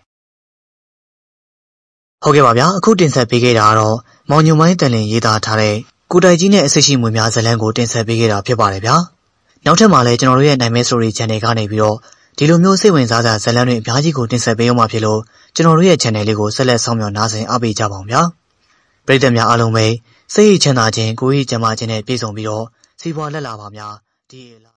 ဟုတ်ကဲ့ပါဗျာအခုတင်ဆက်ပေးခဲ့တာကတော့မောင်ညုံမိုင်းတန်လင်ရေးသားထားတဲ့ကုတိုင်ကြီးနဲ့အဆစ်ရှိမွေများဇလံကိုတင်ဆက်ပေးခဲ့တာဖြစ်ပါတယ်ဗျာ။နောက်ထပ်မှာလည်းကျွန်တော်တို့ရဲ့နိုင်မဲ story channel ကနေပြီးတော့ဒီလိုမျိုးစိတ်ဝင်စားစရာဇလံတွေအများကြီးကိုတင်ဆက်ပေးအောင်မှာဖြစ်လို့ကျွန်တော်တို့ရဲ့ channel လေးကိုဆက်လက်ဆောင်မြော်နားဆင်အားပေးကြပါအောင်ဗျာ။ပရိသတ်များအားလုံးပဲစိတ်ချမ်းသာခြင်းကိုယ်ရေးကျန်းမာခြင်းနဲ့ပြည့်စုံပြီးတော့စီးပွားလက်လာပါများဒီ